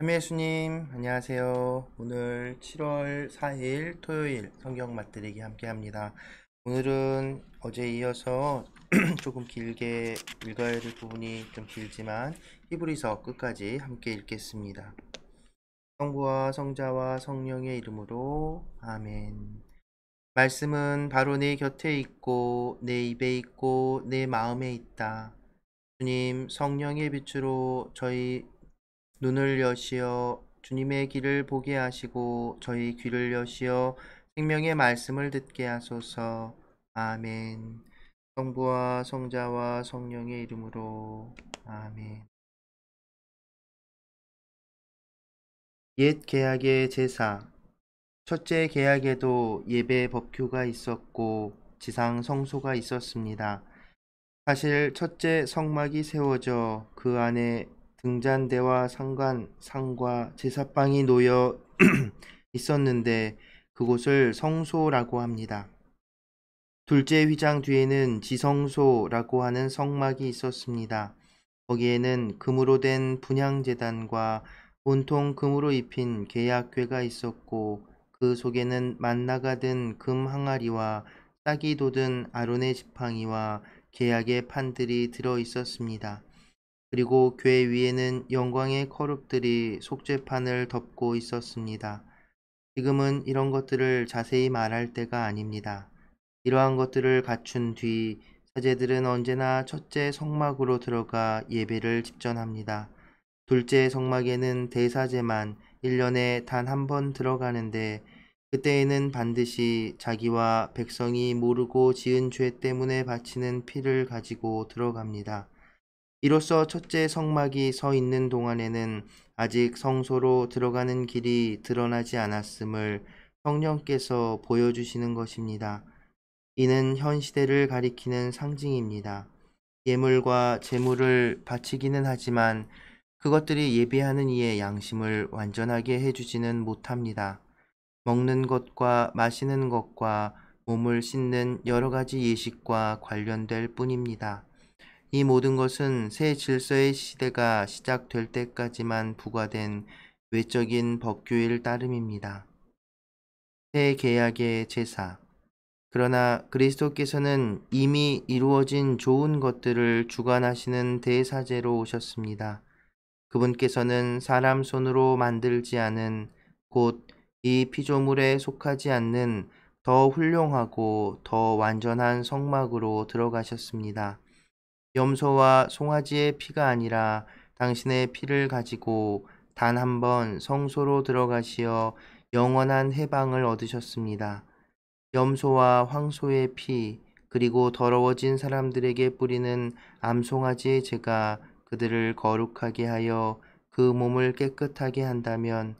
참예수님 안녕하세요 오늘 7월 4일 토요일 성경 맛들이기 함께 합니다 오늘은 어제 이어서 조금 길게 읽어야 될 부분이 좀 길지만 히브리서 끝까지 함께 읽겠습니다 성부와 성자와 성령의 이름으로 아멘 말씀은 바로 내 곁에 있고 내 입에 있고 내 마음에 있다 주님 성령의 빛으로 저희 눈을 여시어 주님의 길을 보게 하시고 저희 귀를 여시어 생명의 말씀을 듣게 하소서. 아멘. 성부와 성자와 성령의 이름으로 아멘. 옛 계약의 제사 첫째 계약에도 예배 법규가 있었고 지상 성소가 있었습니다. 사실 첫째 성막이 세워져 그 안에 등잔대와 상관, 상과 제사방이 놓여 있었는데 그곳을 성소라고 합니다. 둘째 휘장 뒤에는 지성소라고 하는 성막이 있었습니다. 거기에는 금으로 된 분향재단과 온통 금으로 입힌 계약궤가 있었고 그 속에는 만나가 든금 항아리와 싹이 돋은 아론의 지팡이와 계약의 판들이 들어 있었습니다. 그리고 궤 위에는 영광의 커룹들이 속죄판을 덮고 있었습니다. 지금은 이런 것들을 자세히 말할 때가 아닙니다. 이러한 것들을 갖춘 뒤 사제들은 언제나 첫째 성막으로 들어가 예배를 집전합니다. 둘째 성막에는 대사제만 1년에 단 한 번 들어가는데 그때에는 반드시 자기와 백성이 모르고 지은 죄 때문에 바치는 피를 가지고 들어갑니다. 이로써 첫째 성막이 서 있는 동안에는 아직 성소로 들어가는 길이 드러나지 않았음을 성령께서 보여주시는 것입니다. 이는 현 시대를 가리키는 상징입니다. 예물과 재물을 바치기는 하지만 그것들이 예배하는 이의 양심을 완전하게 해주지는 못합니다. 먹는 것과 마시는 것과 몸을 씻는 여러 가지 예식과 관련될 뿐입니다. 이 모든 것은 새 질서의 시대가 시작될 때까지만 부과된 외적인 법규일 따름입니다. 새 계약의 제사. 그러나 그리스도께서는 이미 이루어진 좋은 것들을 주관하시는 대사제로 오셨습니다. 그분께서는 사람 손으로 만들지 않은 곧 이 피조물에 속하지 않는 더 훌륭하고 더 완전한 성막으로 들어가셨습니다. 염소와 송아지의 피가 아니라 당신의 피를 가지고 단 한 번 성소로 들어가시어 영원한 해방을 얻으셨습니다. 염소와 황소의 피 그리고 더러워진 사람들에게 뿌리는 암송아지의 제가 그들을 거룩하게 하여 그 몸을 깨끗하게 한다면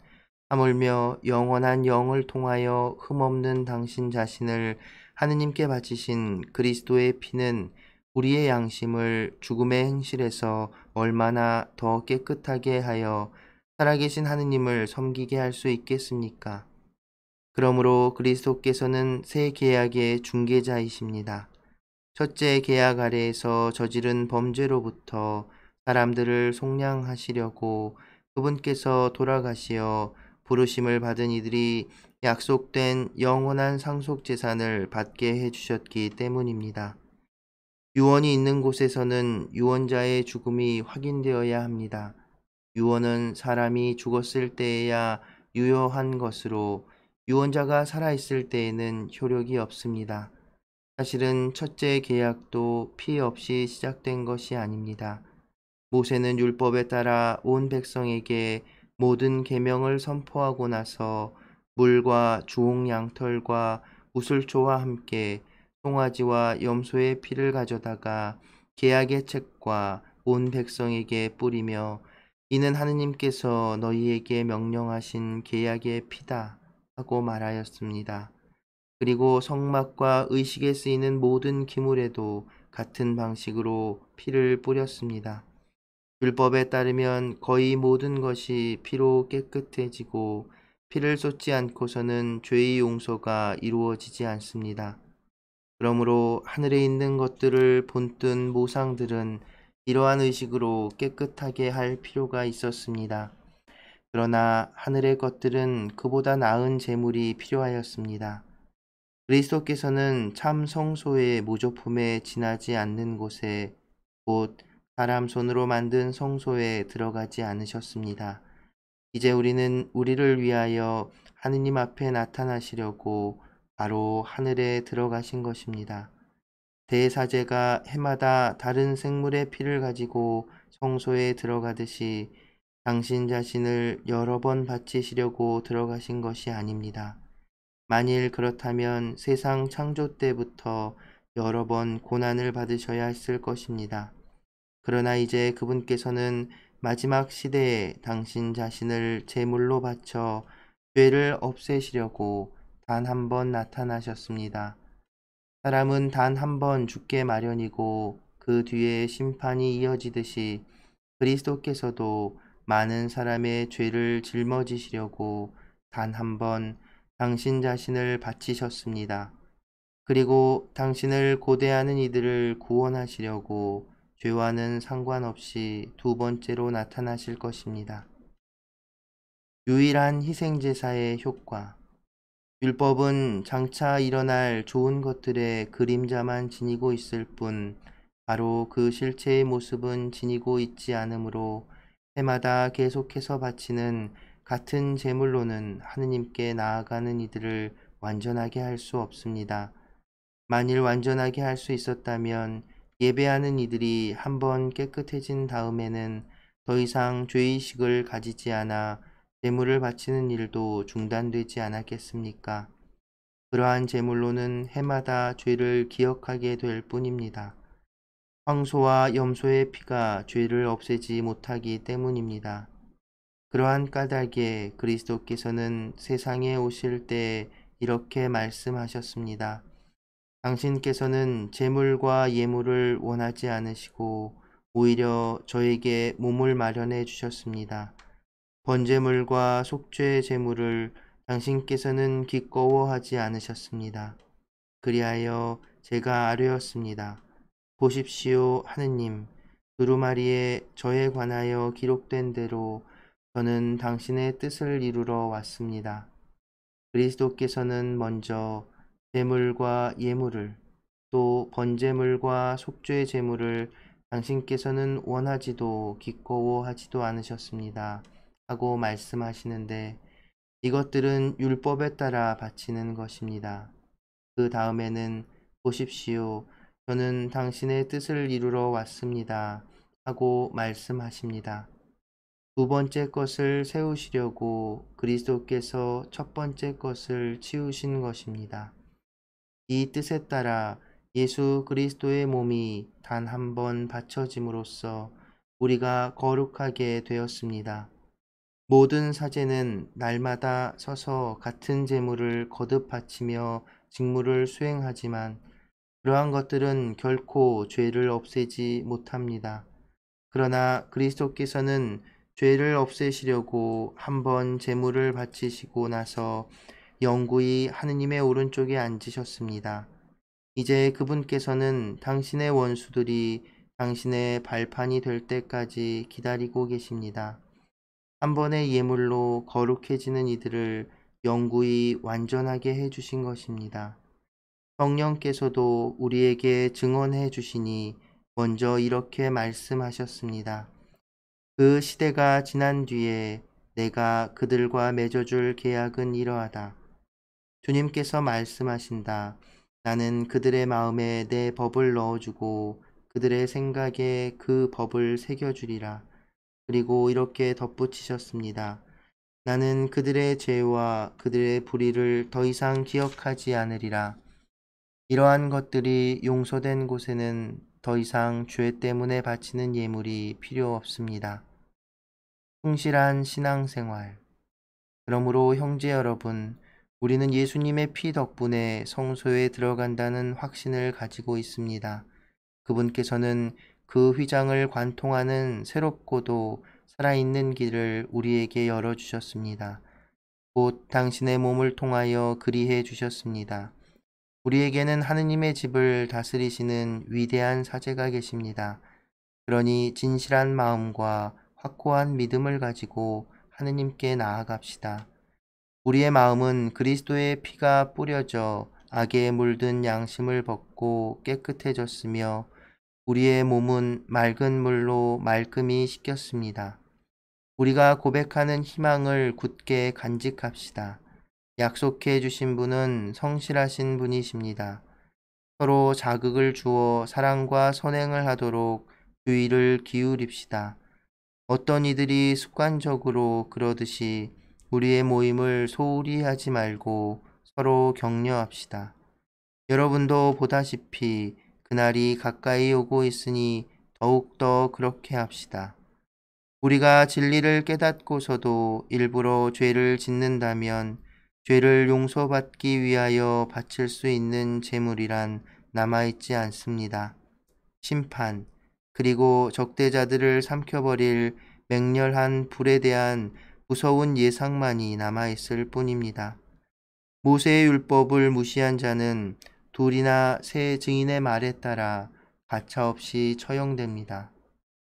하물며 영원한 영을 통하여 흠없는 당신 자신을 하느님께 바치신 그리스도의 피는 우리의 양심을 죽음의 행실에서 얼마나 더 깨끗하게 하여 살아계신 하느님을 섬기게 할 수 있겠습니까? 그러므로 그리스도께서는 새 계약의 중개자이십니다. 첫째 계약 아래에서 저지른 범죄로부터 사람들을 속량하시려고 그분께서 돌아가시어 부르심을 받은 이들이 약속된 영원한 상속 재산을 받게 해주셨기 때문입니다. 유언이 있는 곳에서는 유언자의 죽음이 확인되어야 합니다. 유언은 사람이 죽었을 때에야 유효한 것으로 유언자가 살아있을 때에는 효력이 없습니다. 사실은 첫째 계약도 피해 없이 시작된 것이 아닙니다. 모세는 율법에 따라 온 백성에게 모든 계명을 선포하고 나서 물과 주홍 양털과 우슬초와 함께 송아지와 염소의 피를 가져다가 계약의 책과 온 백성에게 뿌리며 이는 하느님께서 너희에게 명령하신 계약의 피다 하고 말하였습니다. 그리고 성막과 의식에 쓰이는 모든 기물에도 같은 방식으로 피를 뿌렸습니다. 율법에 따르면 거의 모든 것이 피로 깨끗해지고 피를 쏟지 않고서는 죄의 용서가 이루어지지 않습니다. 그러므로 하늘에 있는 것들을 본뜬 모상들은 이러한 의식으로 깨끗하게 할 필요가 있었습니다. 그러나 하늘의 것들은 그보다 나은 재물이 필요하였습니다. 그리스도께서는 참 성소의 모조품에 지나지 않는 곳에 곧 사람 손으로 만든 성소에 들어가지 않으셨습니다. 이제 우리는 우리를 위하여 하느님 앞에 나타나시려고 바로 하늘에 들어가신 것입니다. 대사제가 해마다 다른 생물의 피를 가지고 성소에 들어가듯이 당신 자신을 여러 번 바치시려고 들어가신 것이 아닙니다. 만일 그렇다면 세상 창조 때부터 여러 번 고난을 받으셔야 했을 것입니다. 그러나 이제 그분께서는 마지막 시대에 당신 자신을 제물로 바쳐 죄를 없애시려고 단한번 나타나셨습니다. 사람은 단 한 번 죽게 마련이고 그 뒤에 심판이 이어지듯이 그리스도께서도 많은 사람의 죄를 짊어지시려고 단 한 번 당신 자신을 바치셨습니다. 그리고 당신을 고대하는 이들을 구원하시려고 죄와는 상관없이 두 번째로 나타나실 것입니다. 유일한 희생제사의 효과 율법은 장차 일어날 좋은 것들의 그림자만 지니고 있을 뿐 바로 그 실체의 모습은 지니고 있지 않으므로 해마다 계속해서 바치는 같은 제물로는 하느님께 나아가는 이들을 완전하게 할 수 없습니다. 만일 완전하게 할 수 있었다면 예배하는 이들이 한 번 깨끗해진 다음에는 더 이상 죄의식을 가지지 않아 재물을 바치는 일도 중단되지 않았겠습니까? 그러한 재물로는 해마다 죄를 기억하게 될 뿐입니다. 황소와 염소의 피가 죄를 없애지 못하기 때문입니다. 그러한 까닭에 그리스도께서는 세상에 오실 때 이렇게 말씀하셨습니다. 당신께서는 재물과 예물을 원하지 않으시고 오히려 저에게 몸을 마련해 주셨습니다. 번제물과 속죄 의 제물을 당신께서는 기꺼워하지 않으셨습니다. 그리하여 제가 아뢰었습니다. 보십시오 하느님 두루마리에 저에 관하여 기록된 대로 저는 당신의 뜻을 이루러 왔습니다. 그리스도께서는 먼저 제물과 예물을 또 번제물과 속죄 의 제물을 당신께서는 원하지도 기꺼워하지도 않으셨습니다. 하고 말씀하시는데 이것들은 율법에 따라 바치는 것입니다. 그 다음에는 보십시오. 저는 당신의 뜻을 이루러 왔습니다. 하고 말씀하십니다. 두 번째 것을 세우시려고 그리스도께서 첫 번째 것을 치우신 것입니다. 이 뜻에 따라 예수 그리스도의 몸이 단 한번받쳐짐으로써 우리가 거룩하게 되었습니다. 모든 사제는 날마다 서서 같은 재물을 거듭 바치며 직무를 수행하지만 그러한 것들은 결코 죄를 없애지 못합니다. 그러나 그리스도께서는 죄를 없애시려고 한번 재물을 바치시고 나서 영구히 하느님의 오른쪽에 앉으셨습니다. 이제 그분께서는 당신의 원수들이 당신의 발판이 될 때까지 기다리고 계십니다. 한 번의 예물로 거룩해지는 이들을 영구히 완전하게 해주신 것입니다. 성령께서도 우리에게 증언해 주시니 먼저 이렇게 말씀하셨습니다. 그 시대가 지난 뒤에 내가 그들과 맺어줄 계약은 이러하다. 주님께서 말씀하신다. 나는 그들의 마음에 내 법을 넣어주고 그들의 생각에 그 법을 새겨주리라. 그리고 이렇게 덧붙이셨습니다. 나는 그들의 죄와 그들의 불의를 더 이상 기억하지 않으리라. 이러한 것들이 용서된 곳에는 더 이상 죄 때문에 바치는 예물이 필요 없습니다. 충실한 신앙생활. 그러므로 형제 여러분, 우리는 예수님의 피 덕분에 성소에 들어간다는 확신을 가지고 있습니다. 그분께서는 그 휘장을 관통하는 새롭고도 살아있는 길을 우리에게 열어주셨습니다. 곧 당신의 몸을 통하여 그리해 주셨습니다. 우리에게는 하느님의 집을 다스리시는 위대한 사제가 계십니다. 그러니 진실한 마음과 확고한 믿음을 가지고 하느님께 나아갑시다. 우리의 마음은 그리스도의 피가 뿌려져 악에 물든 양심을 벗고 깨끗해졌으며 우리의 몸은 맑은 물로 말끔히 씻겼습니다. 우리가 고백하는 희망을 굳게 간직합시다. 약속해 주신 분은 성실하신 분이십니다. 서로 자극을 주어 사랑과 선행을 하도록 주의를 기울입시다. 어떤 이들이 습관적으로 그러듯이 우리의 모임을 소홀히 하지 말고 서로 격려합시다. 여러분도 보다시피 그날이 가까이 오고 있으니 더욱더 그렇게 합시다. 우리가 진리를 깨닫고서도 일부러 죄를 짓는다면 죄를 용서받기 위하여 바칠 수 있는 재물이란 남아있지 않습니다. 심판, 그리고 적대자들을 삼켜버릴 맹렬한 불에 대한 무서운 예상만이 남아있을 뿐입니다. 모세의 율법을 무시한 자는 둘이나 세 증인의 말에 따라 가차없이 처형됩니다.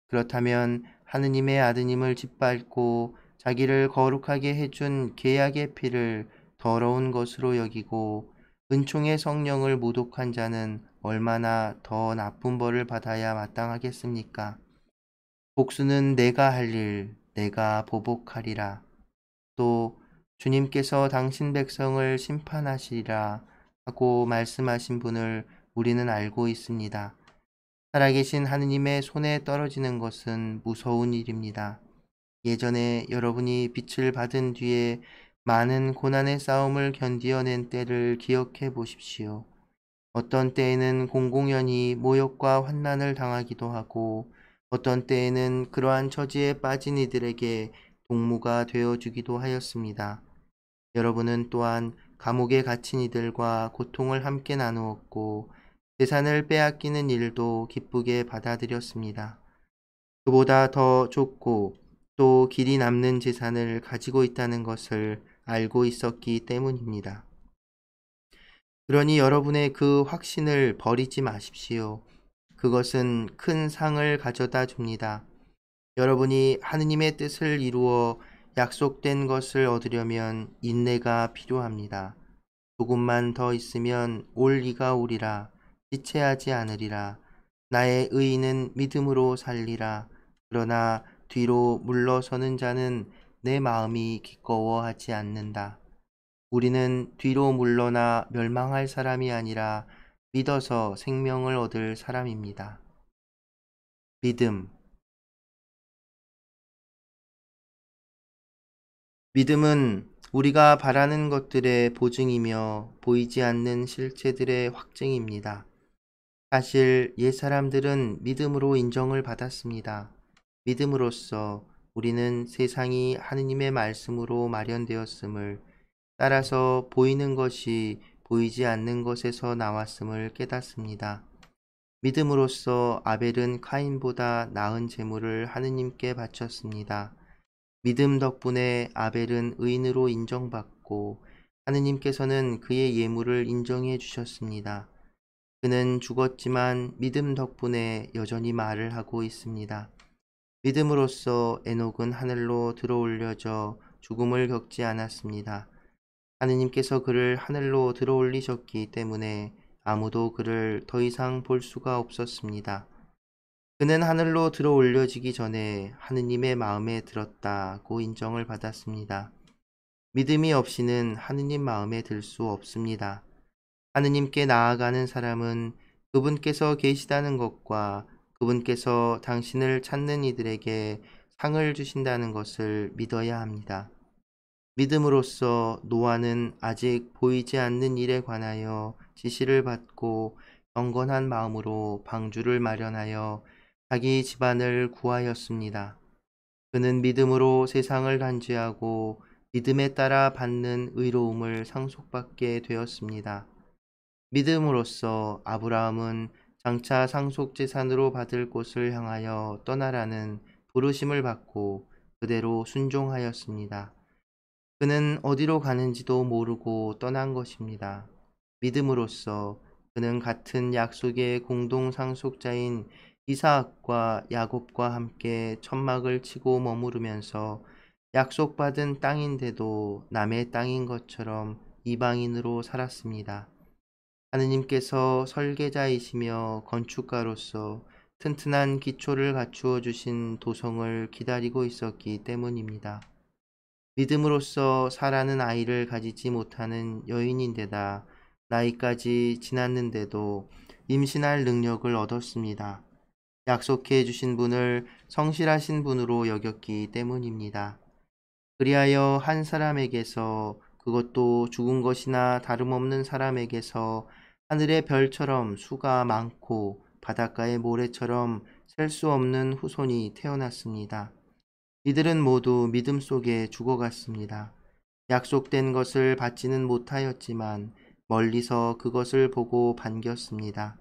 그렇다면 하느님의 아드님을 짓밟고 자기를 거룩하게 해준 계약의 피를 더러운 것으로 여기고 은총의 성령을 모독한 자는 얼마나 더 나쁜 벌을 받아야 마땅하겠습니까? 복수는 내가 할 일, 내가 보복하리라. 또 주님께서 당신 백성을 심판하시리라 하고 말씀하신 분을 우리는 알고 있습니다. 살아계신 하느님의 손에 떨어지는 것은 무서운 일입니다. 예전에 여러분이 빛을 받은 뒤에 많은 고난의 싸움을 견디어낸 때를 기억해 보십시오. 어떤 때에는 공공연히 모욕과 환난을 당하기도 하고 어떤 때에는 그러한 처지에 빠진 이들에게 동무가 되어주기도 하였습니다. 여러분은 또한 감옥에 갇힌 이들과 고통을 함께 나누었고 재산을 빼앗기는 일도 기쁘게 받아들였습니다. 그보다 더 좁고 또 길이 남는 재산을 가지고 있다는 것을 알고 있었기 때문입니다. 그러니 여러분의 그 확신을 버리지 마십시오. 그것은 큰 상을 가져다 줍니다. 여러분이 하느님의 뜻을 이루어 약속된 것을 얻으려면 인내가 필요합니다. 조금만 더 있으면 올 이가 오리라 지체하지 않으리라 나의 의인은 믿음으로 살리라 그러나 뒤로 물러서는 자는 내 마음이 기꺼워하지 않는다. 우리는 뒤로 물러나 멸망할 사람이 아니라 믿어서 생명을 얻을 사람입니다. 믿음 믿음은 우리가 바라는 것들의 보증이며 보이지 않는 실체들의 확증입니다. 사실 옛 사람들은 믿음으로 인정을 받았습니다. 믿음으로써 우리는 세상이 하느님의 말씀으로 마련되었음을 따라서 보이는 것이 보이지 않는 것에서 나왔음을 깨닫습니다. 믿음으로써 아벨은 카인보다 나은 재물을 하느님께 바쳤습니다. 믿음 덕분에 아벨은 의인으로 인정받고 하느님께서는 그의 예물을 인정해 주셨습니다. 그는 죽었지만 믿음 덕분에 여전히 말을 하고 있습니다. 믿음으로써 에녹은 하늘로 들어올려져 죽음을 겪지 않았습니다. 하느님께서 그를 하늘로 들어올리셨기 때문에 아무도 그를 더 이상 볼 수가 없었습니다. 그는 하늘로 들어 올려지기 전에 하느님의 마음에 들었다고 인정을 받았습니다. 믿음이 없이는 하느님 마음에 들 수 없습니다. 하느님께 나아가는 사람은 그분께서 계시다는 것과 그분께서 당신을 찾는 이들에게 상을 주신다는 것을 믿어야 합니다. 믿음으로써 노아는 아직 보이지 않는 일에 관하여 지시를 받고 경건한 마음으로 방주를 마련하여 자기 집안을 구하였습니다. 그는 믿음으로 세상을 단죄하고 믿음에 따라 받는 의로움을 상속받게 되었습니다. 믿음으로써 아브라함은 장차 상속 재산으로 받을 곳을 향하여 떠나라는 부르심을 받고 그대로 순종하였습니다. 그는 어디로 가는지도 모르고 떠난 것입니다. 믿음으로써 그는 같은 약속의 공동 상속자인 이사학과 야곱과 함께 천막을 치고 머무르면서 약속받은 땅인데도 남의 땅인 것처럼 이방인으로 살았습니다. 하느님께서 설계자이시며 건축가로서 튼튼한 기초를 갖추어 주신 도성을 기다리고 있었기 때문입니다. 믿음으로써 사라는 아이를 가지지 못하는 여인인데다 나이까지 지났는데도 임신할 능력을 얻었습니다. 약속해 주신 분을 성실하신 분으로 여겼기 때문입니다. 그리하여 한 사람에게서 그것도 죽은 것이나 다름없는 사람에게서 하늘의 별처럼 수가 많고 바닷가의 모래처럼 셀 수 없는 후손이 태어났습니다. 이들은 모두 믿음 속에 죽어갔습니다. 약속된 것을 받지는 못하였지만 멀리서 그것을 보고 반겼습니다.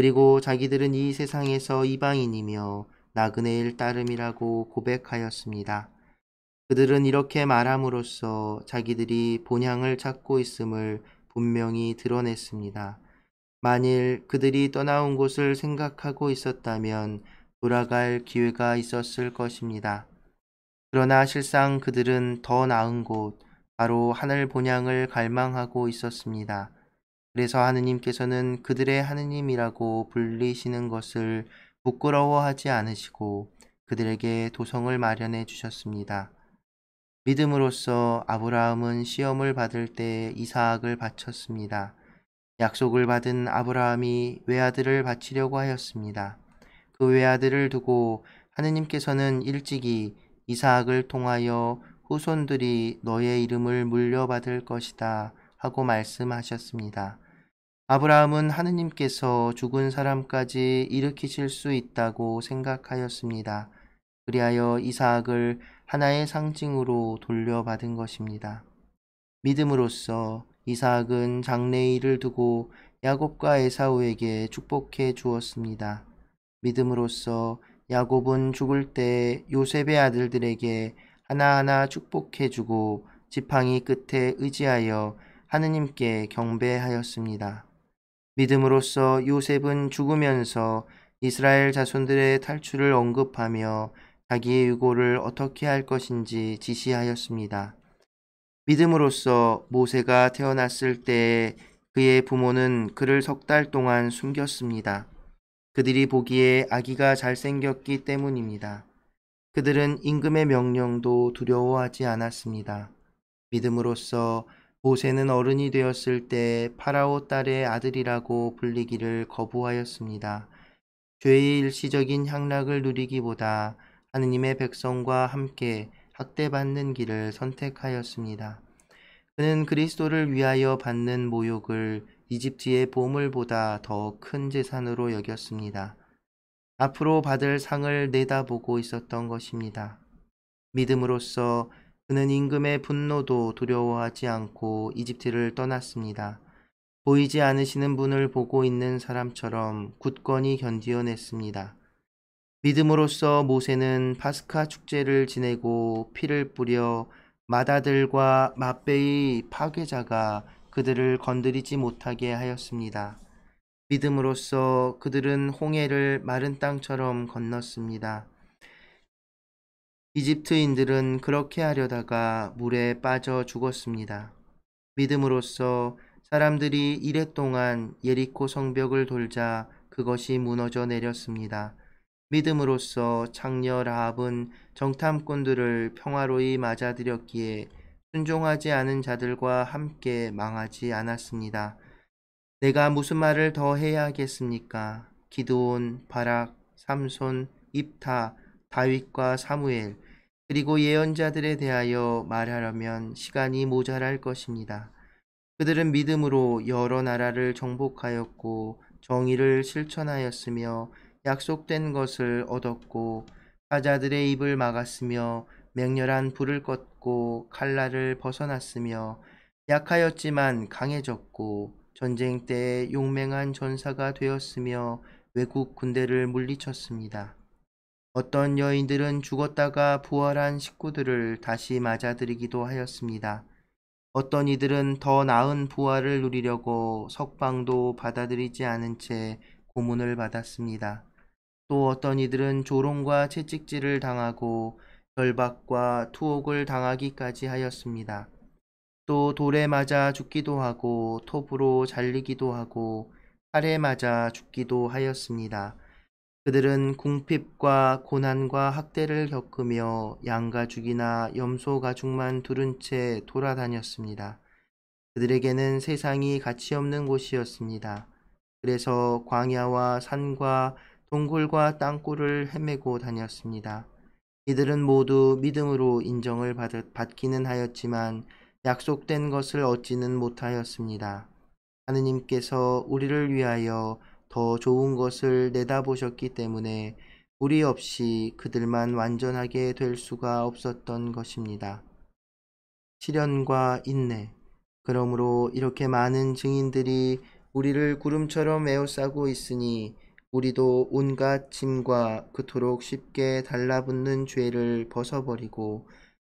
그리고 자기들은 이 세상에서 이방인이며 나그네일 따름이라고 고백하였습니다. 그들은 이렇게 말함으로써 자기들이 본향을 찾고 있음을 분명히 드러냈습니다. 만일 그들이 떠나온 곳을 생각하고 있었다면 돌아갈 기회가 있었을 것입니다. 그러나 실상 그들은 더 나은 곳, 바로 하늘 본향을 갈망하고 있었습니다. 그래서 하느님께서는 그들의 하느님이라고 불리시는 것을 부끄러워하지 않으시고 그들에게 도성을 마련해 주셨습니다. 믿음으로써 아브라함은 시험을 받을 때 이사학을 바쳤습니다. 약속을 받은 아브라함이 외아들을 바치려고 하였습니다. 그 외아들을 두고 하느님께서는 일찍이 이사학을 통하여 후손들이 너의 이름을 물려받을 것이다 하고 말씀하셨습니다. 아브라함은 하느님께서 죽은 사람까지 일으키실 수 있다고 생각하였습니다. 그리하여 이삭을 하나의 상징으로 돌려받은 것입니다. 믿음으로써 이삭은 장래일을 두고 야곱과 에사우에게 축복해 주었습니다. 믿음으로써 야곱은 죽을 때 요셉의 아들들에게 하나하나 축복해 주고 지팡이 끝에 의지하여 하느님께 경배하였습니다. 믿음으로써 요셉은 죽으면서 이스라엘 자손들의 탈출을 언급하며 자기의 유고를 어떻게 할 것인지 지시하였습니다. 믿음으로써 모세가 태어났을 때 그의 부모는 그를 석 달 동안 숨겼습니다. 그들이 보기에 아기가 잘생겼기 때문입니다. 그들은 임금의 명령도 두려워하지 않았습니다. 믿음으로써 모세는 어른이 되었을 때 파라오 딸의 아들이라고 불리기를 거부하였습니다. 죄의 일시적인 향락을 누리기보다 하느님의 백성과 함께 학대받는 길을 선택하였습니다. 그는 그리스도를 위하여 받는 모욕을 이집트의 보물보다 더 큰 재산으로 여겼습니다. 앞으로 받을 상을 내다보고 있었던 것입니다. 믿음으로써 그는 임금의 분노도 두려워하지 않고 이집트를 떠났습니다. 보이지 않으시는 분을 보고 있는 사람처럼 굳건히 견디어냈습니다. 믿음으로써 모세는 파스카 축제를 지내고 피를 뿌려 마다들과 마베의 파괴자가 그들을 건드리지 못하게 하였습니다. 믿음으로써 그들은 홍해를 마른 땅처럼 건넜습니다. 이집트인들은 그렇게 하려다가 물에 빠져 죽었습니다. 믿음으로써 사람들이 이랫동안 예리코 성벽을 돌자 그것이 무너져 내렸습니다. 믿음으로써 창녀 라합은 정탐꾼들을 평화로이 맞아들였기에 순종하지 않은 자들과 함께 망하지 않았습니다. 내가 무슨 말을 더 해야 하겠습니까? 기드온, 바락, 삼손, 입타, 다윗과 사무엘 그리고 예언자들에 대하여 말하려면 시간이 모자랄 것입니다. 그들은 믿음으로 여러 나라를 정복하였고 정의를 실천하였으며 약속된 것을 얻었고 사자들의 입을 막았으며 맹렬한 불을 껐고 칼날을 벗어났으며 약하였지만 강해졌고 전쟁 때 용맹한 전사가 되었으며 외국 군대를 물리쳤습니다. 어떤 여인들은 죽었다가 부활한 식구들을 다시 맞아들이기도 하였습니다. 어떤 이들은 더 나은 부활을 누리려고 석방도 받아들이지 않은 채 고문을 받았습니다. 또 어떤 이들은 조롱과 채찍질을 당하고 결박과 투옥을 당하기까지 하였습니다. 또 돌에 맞아 죽기도 하고 톱으로 잘리기도 하고 팔에 맞아 죽기도 하였습니다. 그들은 궁핍과 고난과 학대를 겪으며 양가죽이나 염소 가죽만 두른 채 돌아다녔습니다. 그들에게는 세상이 가치 없는 곳이었습니다. 그래서 광야와 산과 동굴과 땅굴을 헤매고 다녔습니다. 이들은 모두 믿음으로 인정을 받, 받기는 하였지만 약속된 것을 얻지는 못하였습니다. 하느님께서 우리를 위하여 더 좋은 것을 내다보셨기 때문에 우리 없이 그들만 완전하게 될 수가 없었던 것입니다. 시련과 인내. 그러므로 이렇게 많은 증인들이 우리를 구름처럼 에워싸고 있으니 우리도 온갖 짐과 그토록 쉽게 달라붙는 죄를 벗어버리고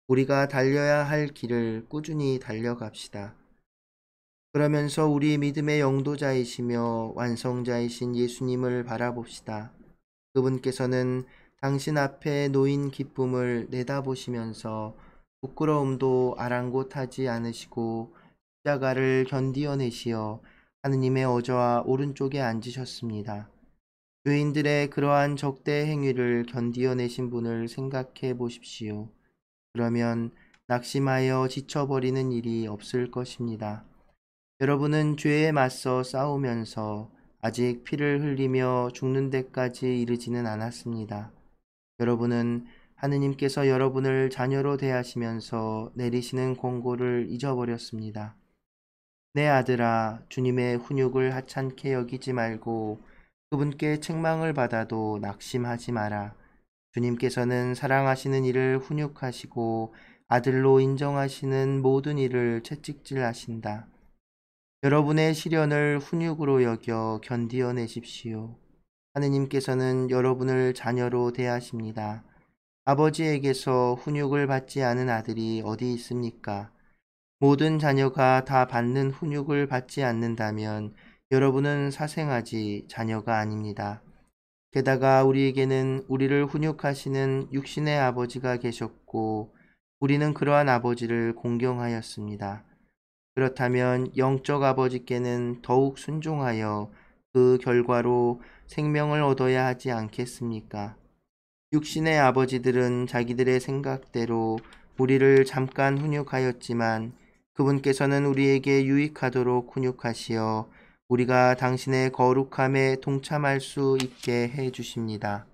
우리가 달려야 할 길을 꾸준히 달려갑시다. 그러면서 우리 믿음의 영도자이시며 완성자이신 예수님을 바라봅시다. 그분께서는 당신 앞에 놓인 기쁨을 내다보시면서 부끄러움도 아랑곳하지 않으시고 십자가를 견디어내시어 하느님의 어저와 오른쪽에 앉으셨습니다. 죄인들의 그러한 적대 행위를 견디어내신 분을 생각해 보십시오. 그러면 낙심하여 지쳐버리는 일이 없을 것입니다. 여러분은 죄에 맞서 싸우면서 아직 피를 흘리며 죽는 데까지 이르지는 않았습니다. 여러분은 하느님께서 여러분을 자녀로 대하시면서 내리시는 권고를 잊어버렸습니다. 내 아들아, 주님의 훈육을 하찮게 여기지 말고 그분께 책망을 받아도 낙심하지 마라. 주님께서는 사랑하시는 일을 훈육하시고 아들로 인정하시는 모든 일을 채찍질하신다. 여러분의 시련을 훈육으로 여겨 견디어내십시오. 하느님께서는 여러분을 자녀로 대하십니다. 아버지에게서 훈육을 받지 않은 아들이 어디 있습니까? 모든 자녀가 다 받는 훈육을 받지 않는다면 여러분은 사생하지 자녀가 아닙니다. 게다가 우리에게는 우리를 훈육하시는 육신의 아버지가 계셨고 우리는 그러한 아버지를 공경하였습니다. 그렇다면 영적 아버지께는 더욱 순종하여 그 결과로 생명을 얻어야 하지 않겠습니까? 육신의 아버지들은 자기들의 생각대로 우리를 잠깐 훈육하였지만 그분께서는 우리에게 유익하도록 훈육하시어 우리가 당신의 거룩함에 동참할 수 있게 해 주십니다.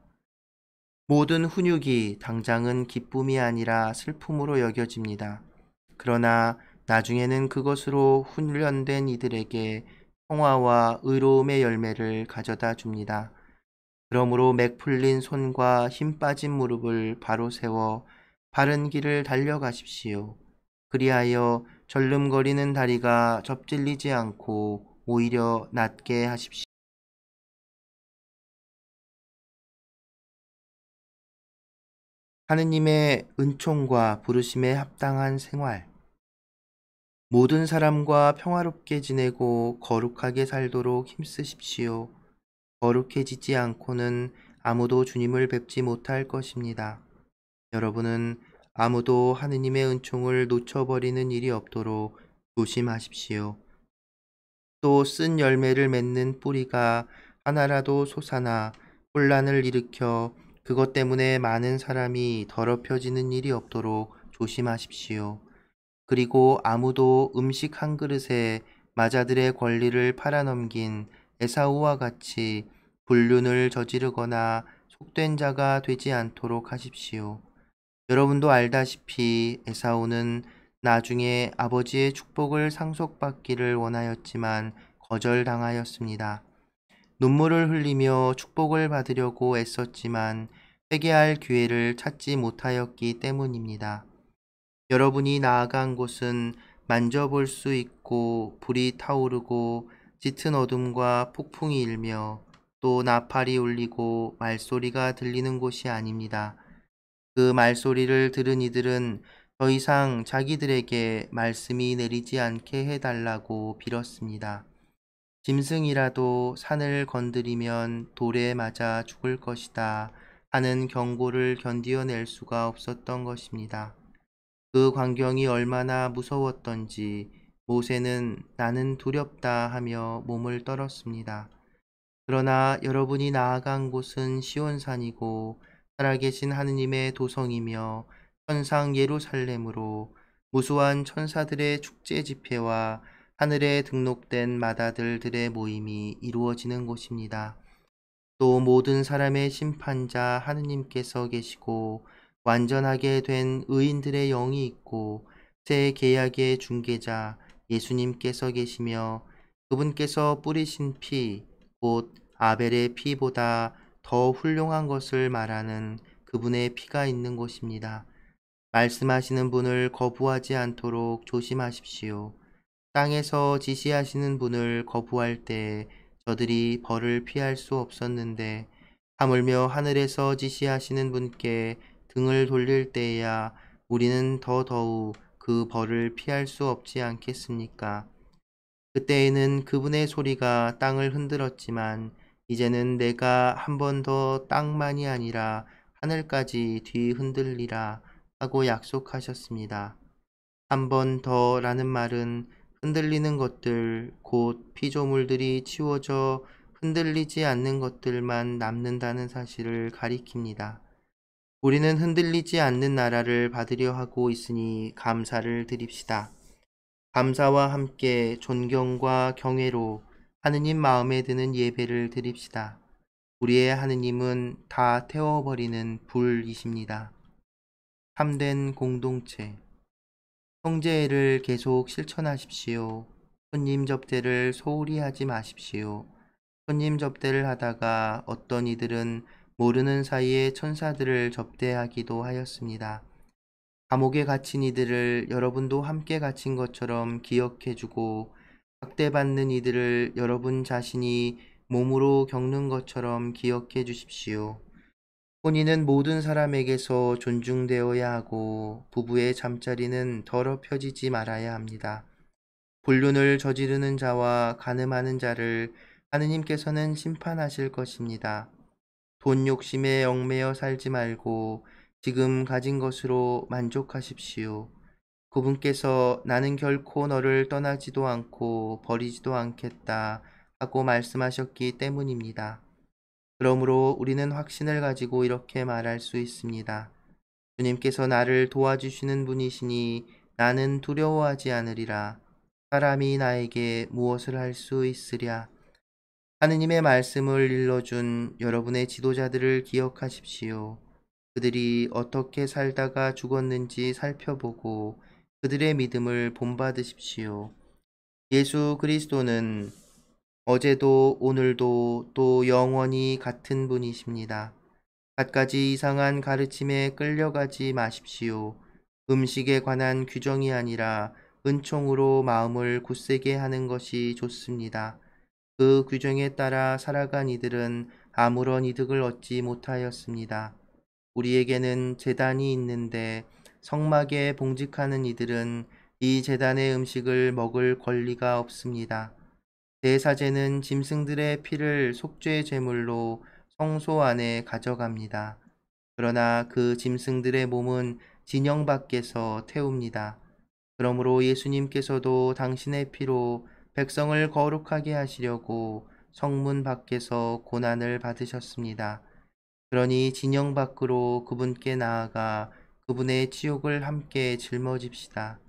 모든 훈육이 당장은 기쁨이 아니라 슬픔으로 여겨집니다. 그러나 나중에는 그것으로 훈련된 이들에게 평화와 의로움의 열매를 가져다 줍니다. 그러므로 맥풀린 손과 힘 빠진 무릎을 바로 세워 바른 길을 달려가십시오. 그리하여 절름거리는 다리가 접질리지 않고 오히려 낮게 하십시오. 하느님의 은총과 부르심에 합당한 생활. 모든 사람과 평화롭게 지내고 거룩하게 살도록 힘쓰십시오. 거룩해지지 않고는 아무도 주님을 뵙지 못할 것입니다. 여러분은 아무도 하느님의 은총을 놓쳐버리는 일이 없도록 조심하십시오. 또 쓴 열매를 맺는 뿌리가 하나라도 솟아나 혼란을 일으켜 그것 때문에 많은 사람이 더럽혀지는 일이 없도록 조심하십시오. 그리고 아무도 음식 한 그릇에 마자들의 권리를 팔아넘긴 에사우와 같이 불륜을 저지르거나 속된 자가 되지 않도록 하십시오. 여러분도 알다시피 에사우는 나중에 아버지의 축복을 상속받기를 원하였지만 거절당하였습니다. 눈물을 흘리며 축복을 받으려고 애썼지만 회개할 기회를 찾지 못하였기 때문입니다. 여러분이 나아간 곳은 만져볼 수 있고 불이 타오르고 짙은 어둠과 폭풍이 일며 또 나팔이 울리고 말소리가 들리는 곳이 아닙니다. 그 말소리를 들은 이들은 더 이상 자기들에게 말씀이 내리지 않게 해달라고 빌었습니다. 짐승이라도 산을 건드리면 돌에 맞아 죽을 것이다 하는 경고를 견디어낼 수가 없었던 것입니다. 그 광경이 얼마나 무서웠던지 모세는 나는 두렵다 하며 몸을 떨었습니다. 그러나 여러분이 나아간 곳은 시온산이고 살아계신 하느님의 도성이며 천상 예루살렘으로 무수한 천사들의 축제 집회와 하늘에 등록된 마다들들의 모임이 이루어지는 곳입니다. 또 모든 사람의 심판자 하느님께서 계시고 완전하게 된 의인들의 영이 있고 새 계약의 중계자 예수님께서 계시며 그분께서 뿌리신 피, 곧 아벨의 피보다 더 훌륭한 것을 말하는 그분의 피가 있는 것입니다 말씀하시는 분을 거부하지 않도록 조심하십시오. 땅에서 지시하시는 분을 거부할 때 저들이 벌을 피할 수 없었는데 하물며 하늘에서 지시하시는 분께 등을 돌릴 때에야 우리는 더더욱 그 벌을 피할 수 없지 않겠습니까? 그때에는 그분의 소리가 땅을 흔들었지만 이제는 내가 한 번 더 땅만이 아니라 하늘까지 뒤흔들리라 하고 약속하셨습니다. 한 번 더라는 말은 흔들리는 것들, 곧 피조물들이 치워져 흔들리지 않는 것들만 남는다는 사실을 가리킵니다. 우리는 흔들리지 않는 나라를 받으려 하고 있으니 감사를 드립시다. 감사와 함께 존경과 경외로 하느님 마음에 드는 예배를 드립시다. 우리의 하느님은 다 태워버리는 불이십니다. 참된 공동체. 형제를 계속 실천하십시오. 손님 접대를 소홀히 하지 마십시오. 손님 접대를 하다가 어떤 이들은 모르는 사이에 천사들을 접대하기도 하였습니다. 감옥에 갇힌 이들을 여러분도 함께 갇힌 것처럼 기억해주고 학대받는 이들을 여러분 자신이 몸으로 겪는 것처럼 기억해 주십시오. 혼인은 모든 사람에게서 존중되어야 하고 부부의 잠자리는 더럽혀지지 말아야 합니다. 불륜을 저지르는 자와 가늠하는 자를 하느님께서는 심판하실 것입니다. 돈 욕심에 얽매여 살지 말고 지금 가진 것으로 만족하십시오. 그분께서 나는 결코 너를 떠나지도 않고 버리지도 않겠다 하고 말씀하셨기 때문입니다. 그러므로 우리는 확신을 가지고 이렇게 말할 수 있습니다. 주님께서 나를 도와주시는 분이시니 나는 두려워하지 않으리라. 사람이 나에게 무엇을 할 수 있으랴. 하느님의 말씀을 일러준 여러분의 지도자들을 기억하십시오. 그들이 어떻게 살다가 죽었는지 살펴보고 그들의 믿음을 본받으십시오. 예수 그리스도는 어제도 오늘도 또 영원히 같은 분이십니다. 갖가지 이상한 가르침에 끌려가지 마십시오. 음식에 관한 규정이 아니라 은총으로 마음을 굳세게 하는 것이 좋습니다. 그 규정에 따라 살아간 이들은 아무런 이득을 얻지 못하였습니다. 우리에게는 재단이 있는데 성막에 봉직하는 이들은 이 재단의 음식을 먹을 권리가 없습니다. 대사제는 짐승들의 피를 속죄 제물로 성소 안에 가져갑니다. 그러나 그 짐승들의 몸은 진영 밖에서 태웁니다. 그러므로 예수님께서도 당신의 피로 백성을 거룩하게 하시려고 성문 밖에서 고난을 받으셨습니다. 그러니 진영 밖으로 그분께 나아가 그분의 치욕을 함께 짊어집시다.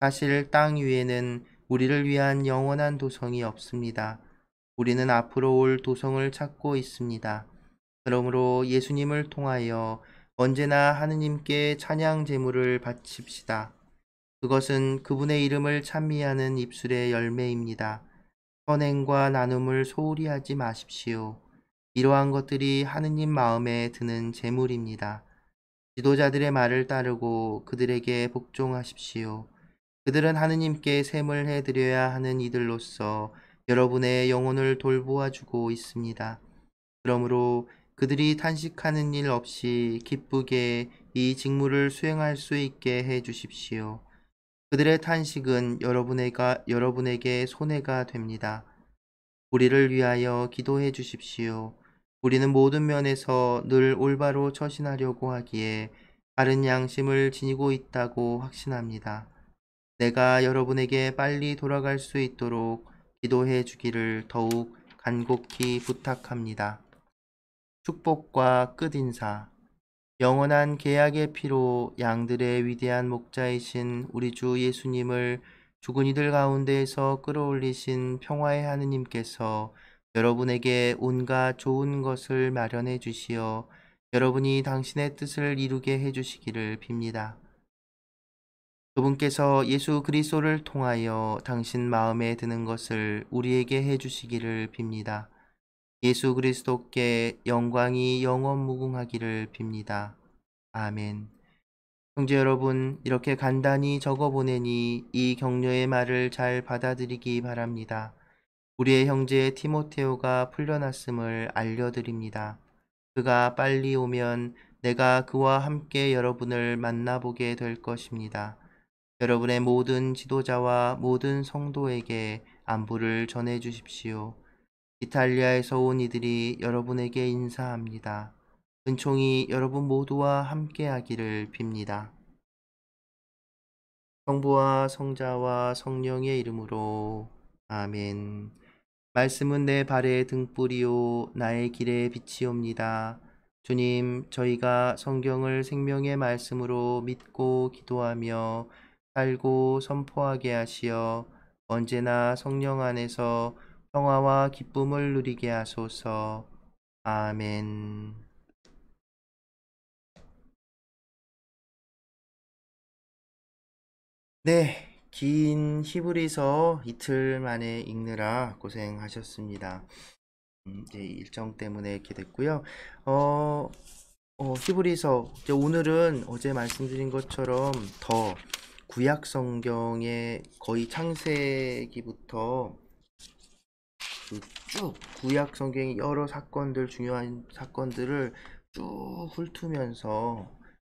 사실 땅 위에는 우리를 위한 영원한 도성이 없습니다. 우리는 앞으로 올 도성을 찾고 있습니다. 그러므로 예수님을 통하여 언제나 하느님께 찬양 제물을 바칩시다. 그것은 그분의 이름을 찬미하는 입술의 열매입니다. 선행과 나눔을 소홀히 하지 마십시오. 이러한 것들이 하느님 마음에 드는 재물입니다. 지도자들의 말을 따르고 그들에게 복종하십시오. 그들은 하느님께 샘을 해드려야 하는 이들로서 여러분의 영혼을 돌보아주고 있습니다. 그러므로 그들이 탄식하는 일 없이 기쁘게 이 직무를 수행할 수 있게 해주십시오. 그들의 탄식은 여러분에게, 여러분에게 손해가 됩니다. 우리를 위하여 기도해 주십시오. 우리는 모든 면에서 늘 올바로 처신하려고 하기에 바른 양심을 지니고 있다고 확신합니다. 내가 여러분에게 빨리 돌아갈 수 있도록 기도해 주기를 더욱 간곡히 부탁합니다. 축복과 끝인사 영원한 계약의 피로 양들의 위대한 목자이신 우리 주 예수님을 죽은 이들 가운데에서 끌어올리신 평화의 하느님께서 여러분에게 온갖 좋은 것을 마련해 주시어 여러분이 당신의 뜻을 이루게 해 주시기를 빕니다. 그분께서 예수 그리스도를 통하여 당신 마음에 드는 것을 우리에게 해 주시기를 빕니다. 예수 그리스도께 영광이 영원 무궁하기를 빕니다. 아멘. 형제 여러분, 이렇게 간단히 적어 보내니 이 격려의 말을 잘 받아들이기 바랍니다. 우리의 형제 티모테오가 풀려났음을 알려드립니다. 그가 빨리 오면 내가 그와 함께 여러분을 만나보게 될 것입니다. 여러분의 모든 지도자와 모든 성도에게 안부를 전해 주십시오. 이탈리아에서 온 이들이 여러분에게 인사합니다. 은총이 여러분 모두와 함께하기를 빕니다. 성부와 성자와 성령의 이름으로 아멘. 말씀은 내 발의 등불이요 나의 길의 빛이옵니다. 주님, 저희가 성경을 생명의 말씀으로 믿고 기도하며 살고 선포하게 하시어 언제나 성령 안에서 평화와 기쁨을 누리게 하소서. 아멘. 네, 긴 히브리서 이틀 만에 읽느라 고생하셨습니다. 음, 이제 일정 때문에 이렇게 됐고요. 어, 어 히브리서 오늘은 어제 말씀드린 것처럼 더 구약 성경의 거의 창세기부터 쭉 구약 성경의 여러 사건들 중요한 사건들을 쭉 훑으면서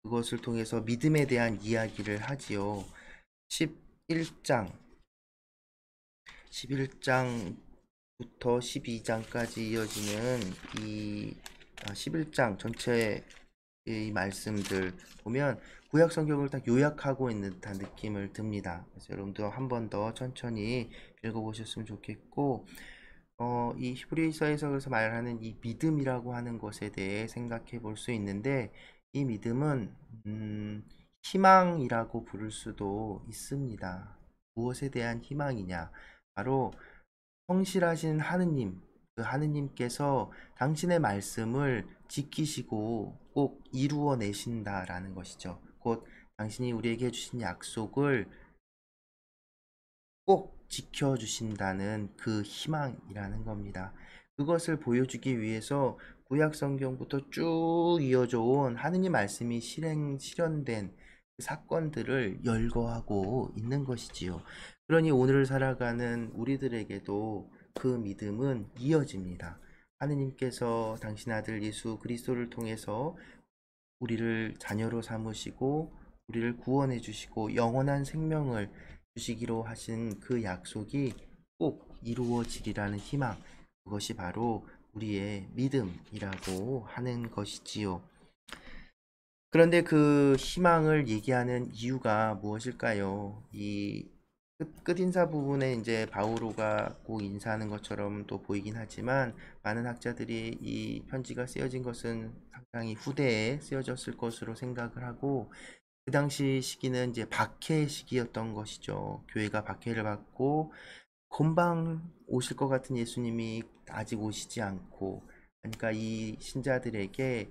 그것을 통해서 믿음에 대한 이야기를 하지요. 11장 11장부터 12장까지 이어지는 이 11장 아, 전체의 말씀들 보면 구약 성경을 딱 요약하고 있는 듯한 느낌을 듭니다. 그래서 여러분도 한 번 더 천천히 읽어보셨으면 좋겠고 어, 이 히브리서에서 그래서 말하는 이 믿음이라고 하는 것에 대해 생각해 볼 수 있는데 이 믿음은 음, 희망이라고 부를 수도 있습니다. 무엇에 대한 희망이냐? 바로 성실하신 하느님, 그 하느님께서 당신의 말씀을 지키시고 꼭 이루어내신다라는 것이죠. 곧 당신이 우리에게 주신 약속을 꼭 지켜주신다는 그 희망이라는 겁니다. 그것을 보여주기 위해서 구약 성경부터 쭉 이어져 온 하느님 말씀이 실행 실현된 그 사건들을 열거하고 있는 것이지요. 그러니 오늘을 살아가는 우리들에게도 그 믿음은 이어집니다. 하느님께서 당신 아들 예수 그리스도를 통해서 우리를 자녀로 삼으시고 우리를 구원해 주시고 영원한 생명을 주시기로 하신 그 약속이 꼭 이루어지리라는 희망, 그것이 바로 우리의 믿음이라고 하는 것이지요. 그런데 그 희망을 얘기하는 이유가 무엇일까요? 이 끝, 인사 부분에 이제 바오로가 꼭 인사하는 것처럼 또 보이긴 하지만 많은 학자들이 이 편지가 쓰여진 것은 상당히 후대에 쓰여졌을 것으로 생각을 하고 그 당시 시기는 이제 박해 시기였던 것이죠. 교회가 박해를 받고 금방 오실 것 같은 예수님이 아직 오시지 않고 그러니까 이 신자들에게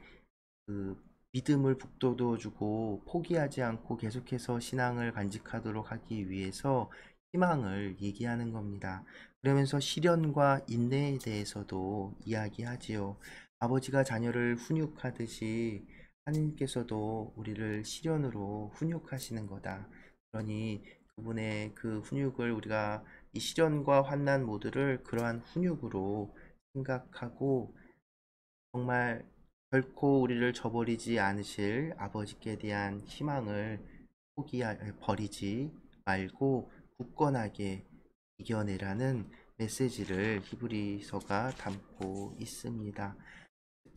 그 믿음을 북돋워 주고 포기하지 않고 계속해서 신앙을 간직하도록 하기 위해서 희망을 얘기하는 겁니다. 그러면서 시련과 인내에 대해서도 이야기하지요. 아버지가 자녀를 훈육하듯이 하나님께서도 우리를 시련으로 훈육하시는 거다. 그러니 그분의 그 훈육을 우리가 이 시련과 환난 모두를 그러한 훈육으로 생각하고 정말 결코 우리를 저버리지 않으실 아버지께 대한 희망을 포기하 버리지 말고 굳건하게 이겨내라는 메시지를 히브리서가 담고 있습니다.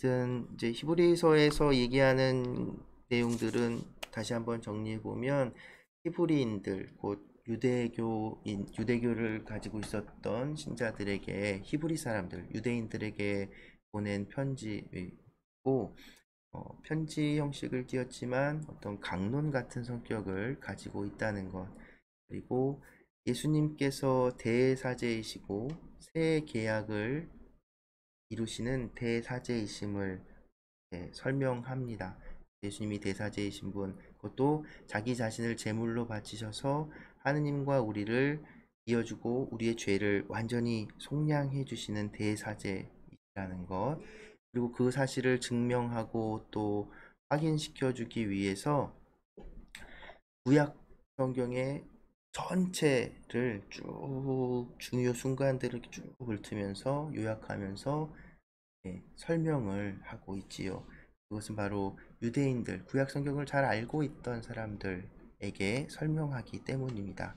하여튼 이제 히브리서에서 얘기하는 내용들은 다시 한번 정리해 보면 히브리인들 곧 유대교인 유대교를 가지고 있었던 신자들에게 히브리 사람들 유대인들에게 보낸 편지이고 어, 편지 형식을 띄었지만 어떤 강론 같은 성격을 가지고 있다는 것 그리고 예수님께서 대사제이시고 새 계약을 이루시는 대사제이심을 네, 설명합니다. 예수님이 대사제이신 분, 그것도 자기 자신을 제물로 바치셔서 하느님과 우리를 이어주고 우리의 죄를 완전히 속량해 주시는 대사제이라는 것, 그리고 그 사실을 증명하고 또 확인시켜 주기 위해서 구약 성경에 전체를 쭉 중요 순간들을 쭉 훑으면서 요약하면서 네, 설명을 하고 있지요. 그것은 바로 유대인들, 구약 성경을 잘 알고 있던 사람들에게 설명하기 때문입니다.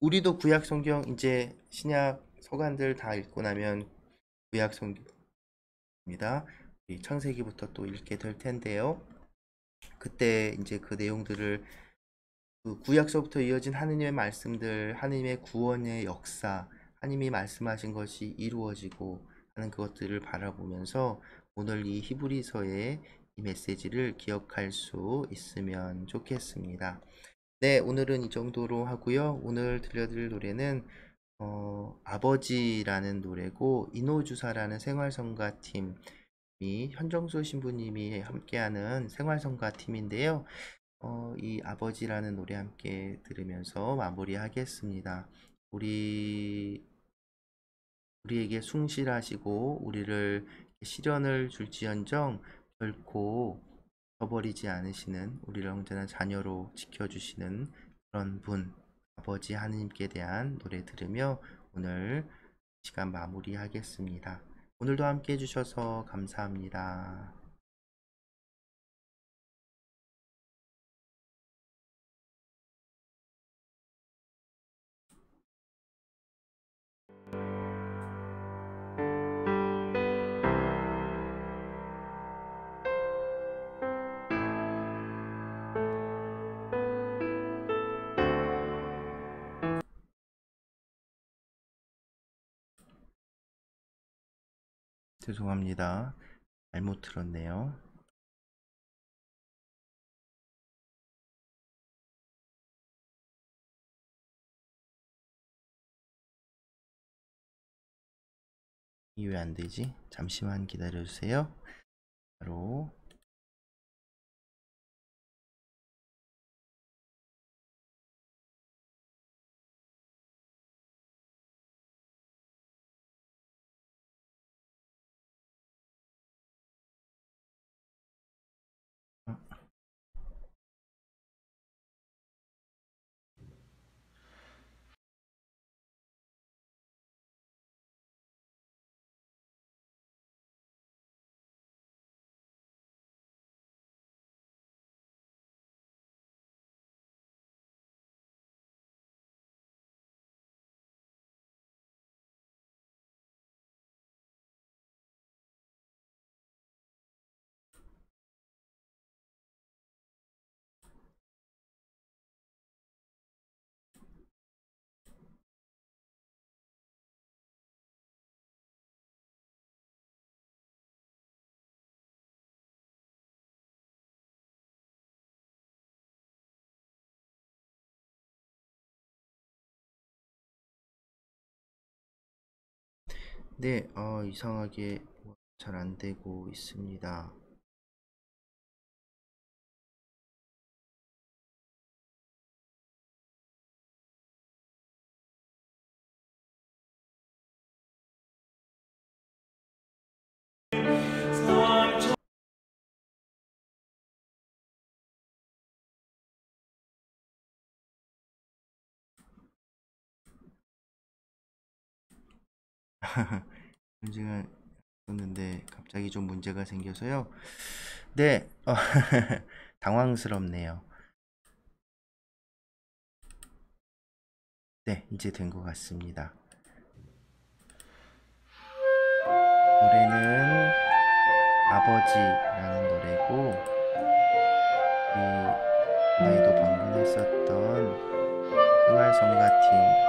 우리도 구약 성경 이제 신약 서간들 다 읽고 나면 구약 성경입니다. 우리 창세기부터 또 읽게 될 텐데요. 그때 이제 그 내용들을 그 구약서부터 이어진 하느님의 말씀들, 하느님의 구원의 역사, 하느님이 말씀하신 것이 이루어지고 하는 그것들을 바라보면서 오늘 이 히브리서의 이 메시지를 기억할 수 있으면 좋겠습니다. 네, 오늘은 이 정도로 하고요. 오늘 들려드릴 노래는 어, 아버지라는 노래고 이노주사라는 생활성가팀이 현정수 신부님이 함께하는 생활성가팀인데요. 어, 이 아버지라는 노래 함께 들으면서 마무리하겠습니다. 우리 우리에게 숭실하시고 우리를 시련을 줄지언정 결코 저버리지 않으시는 우리를 언제나 자녀로 지켜주시는 그런 분 아버지 하느님께 대한 노래 들으며 오늘 시간 마무리하겠습니다. 오늘도 함께 해주셔서 감사합니다. 죄송합니다. 잘못 들었네요. 이 왜 안되지? 잠시만 기다려주세요. 바로 네, 어, 이상하게 뭐 잘 안되고 있습니다. 문증을했는데 갑자기 좀 문제가 생겨서요. 네, 어, 당황스럽네요. 네, 이제 된 것 같습니다. 노래는 아버지라는 노래고 우 나이도 방문했었던 응활성가팀